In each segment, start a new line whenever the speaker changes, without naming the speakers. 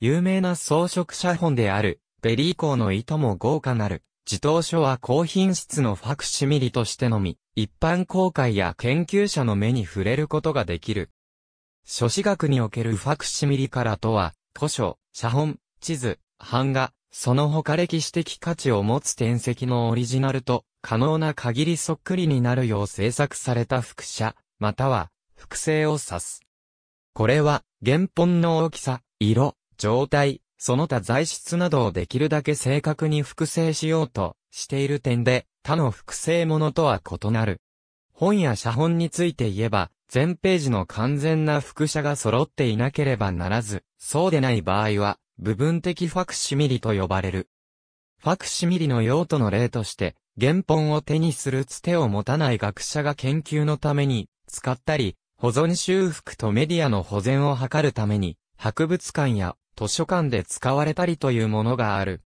有名な装飾写本である、ベリー校の意図も豪華なる、自動書は高品質のファクシミリとしてのみ、一般公開や研究者の目に触れることができる。書史学におけるファクシミリからとは、古書、写本、地図、版画、その他歴史的価値を持つ転籍のオリジナルと、可能な限りそっくりになるよう制作された複写、または、複製を指す。これは、原本の大きさ、色、状態、その他材質などをできるだけ正確に複製しようとしている点で、他の複製物とは異なる。本や写本について言えば、全ページの完全な複写が揃っていなければならず、そうでない場合は、部分的ファクシミリと呼ばれる。ファクシミリの用途の例として、原本を手にするつてを持たない学者が研究のために使ったり、保存修復とメディアの保全を図るために、博物館や図書館で使われたりというものがある。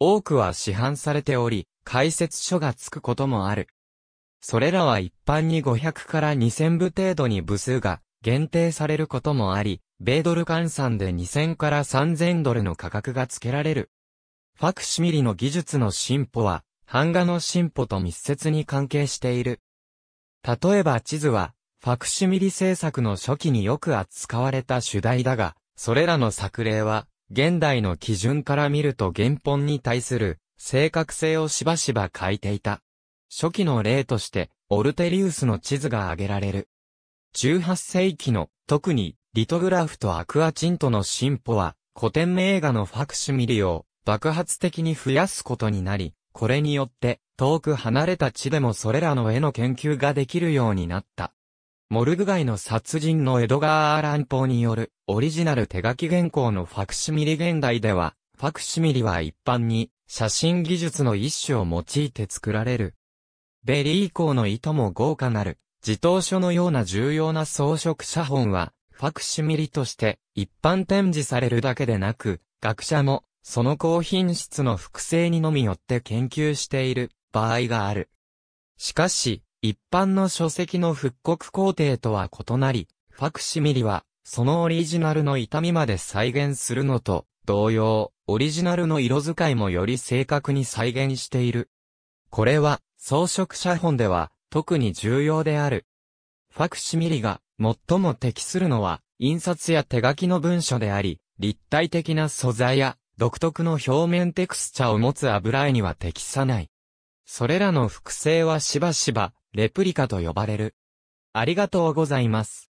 多くは市販されており、解説書が付くこともある。それらは一般に500から2000部程度に部数が限定されることもあり、米ドル換算で2000から3000ドルの価格が付けられる。ファクシミリの技術の進歩は、版画の進歩と密接に関係している。例えば地図は、ファクシミリ制作の初期によく扱われた主題だが、それらの作例は、現代の基準から見ると原本に対する正確性をしばしば書いていた。初期の例として、オルテリウスの地図が挙げられる。18世紀の、特に、リトグラフとアクアチントの進歩は、古典名画のファクシミリを爆発的に増やすことになり、これによって、遠く離れた地でもそれらの絵の研究ができるようになった。モルグ街の殺人のエドガー・アランポーによるオリジナル手書き原稿のファクシミリ現代では、ファクシミリは一般に写真技術の一種を用いて作られる。ベリー以降の糸も豪華なる、自頭書のような重要な装飾写本は、ファクシミリとして一般展示されるだけでなく、学者もその高品質の複製にのみよって研究している場合がある。しかし、一般の書籍の復刻工程とは異なり、ファクシミリは、そのオリジナルの痛みまで再現するのと、同様、オリジナルの色使いもより正確に再現している。これは、装飾写本では、特に重要である。ファクシミリが、最も適するのは、印刷や手書きの文書であり、立体的な素材や、独特の表面テクスチャを持つ油絵には適さない。それらの複製はしばしば、レプリカと呼ばれる。ありがとうございます。